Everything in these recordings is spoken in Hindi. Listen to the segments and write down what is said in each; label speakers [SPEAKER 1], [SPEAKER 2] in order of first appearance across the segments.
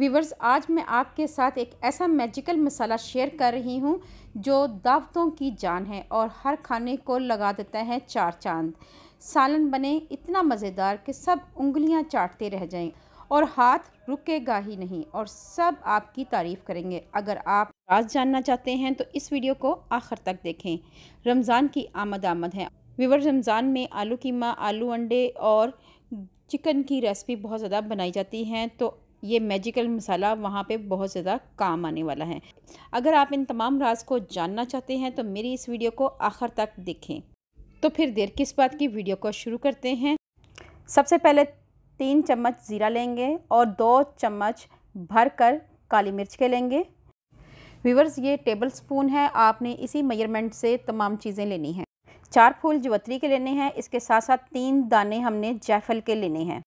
[SPEAKER 1] वीवर्स आज मैं आपके साथ एक ऐसा मैजिकल मसाला शेयर कर रही हूँ जो दावतों की जान है और हर खाने को लगा देता है चार चांद सालन बने इतना मज़ेदार कि सब उंगलियाँ चाटते रह जाएं और हाथ रुकेगा ही नहीं और सब आपकी तारीफ़ करेंगे अगर आप राज जानना चाहते हैं तो इस वीडियो को आखिर तक देखें रमज़ान की आमद आमद है वीवर रमज़ान में आलू कीमा आलू अंडे और चिकन की रेसिपी बहुत ज़्यादा बनाई जाती हैं तो ये मैजिकल मसाला वहाँ पे बहुत ज़्यादा काम आने वाला है अगर आप इन तमाम राज को जानना चाहते हैं तो मेरी इस वीडियो को आखिर तक देखें तो फिर देर किस बात की वीडियो को शुरू करते हैं सबसे पहले तीन चम्मच ज़ीरा लेंगे और दो चम्मच भर कर काली मिर्च के लेंगे व्यूवर्स ये टेबल स्पून है आपने इसी मेजरमेंट से तमाम चीज़ें लेनी हैं चार फूल जवतरी के लेने हैं इसके साथ साथ तीन दाने हमने जायफल के लेने हैं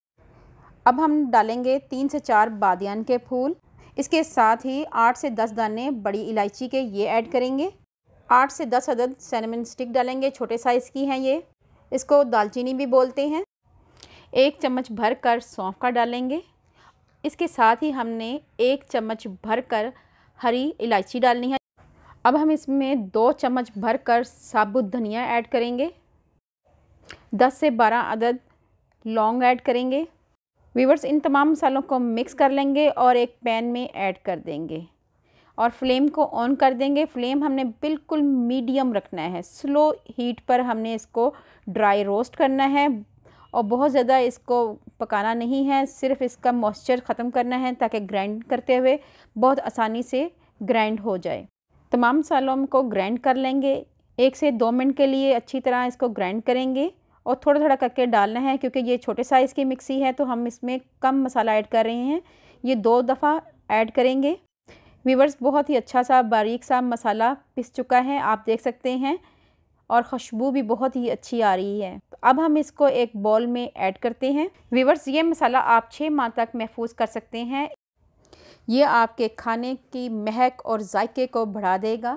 [SPEAKER 1] अब हम डालेंगे तीन से चार बादियान के फूल इसके साथ ही आठ से दस दाने बड़ी इलायची के ये ऐड करेंगे आठ से दस अदद सैनमिन स्टिक डालेंगे छोटे साइज़ की हैं ये इसको दालचीनी भी बोलते हैं एक चम्मच भर कर सौंफ का डालेंगे इसके साथ ही हमने एक चम्मच भर कर हरी इलायची डालनी है अब हम इसमें दो चम्मच भर कर साबुत धनिया ऐड करेंगे दस से बारह अदद लौंग ऐड करेंगे वीवर्स इन तमाम मसालों को मिक्स कर लेंगे और एक पैन में ऐड कर देंगे और फ्लेम को ऑन कर देंगे फ्लेम हमने बिल्कुल मीडियम रखना है स्लो हीट पर हमने इसको ड्राई रोस्ट करना है और बहुत ज़्यादा इसको पकाना नहीं है सिर्फ इसका मॉइस्चर ख़त्म करना है ताकि ग्राइंड करते हुए बहुत आसानी से ग्राइंड हो जाए तमाम मसालों को ग्राइंड कर लेंगे एक से दो मिनट के लिए अच्छी तरह इसको ग्राइंड करेंगे और थोड़ा थोड़ा करके डालना है क्योंकि ये छोटे साइज़ की मिक्सी है तो हम इसमें कम मसाला ऐड कर रहे हैं ये दो दफ़ा ऐड करेंगे वीवर्स बहुत ही अच्छा सा बारीक सा मसाला पिस चुका है आप देख सकते हैं और खुशबू भी बहुत ही अच्छी आ रही है तो अब हम इसको एक बॉल में ऐड करते हैं वीवर्स ये मसाला आप छः माह तक महफूज कर सकते हैं ये आपके खाने की महक और जायके को बढ़ा देगा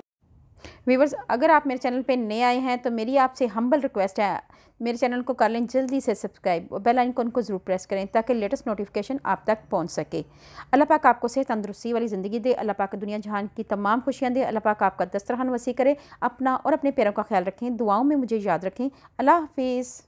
[SPEAKER 1] व्यूवर्स अगर आप मेरे चैनल पे नए आए हैं तो मेरी आपसे हम्बल रिक्वेस्ट है मेरे चैनल को कर लें जल्दी से सब्सक्राइब और बेल आइकन को ज़रूर प्रेस करें ताकि लेटेस्ट नोटिफिकेशन आप तक पहुंच सके अल्लाह पाक आपको सेहत तंदरुस्ती वाली ज़िंदगी दे अल्लाह पाक दुनिया जहान की तमाम खुशियाँ दे अल्लाह पाक आपका दस्तरखान वसी करे अपना और अपने पैरों का ख्याल रखें दुआओं में मुझे याद रखें अल्लाह हाफिज़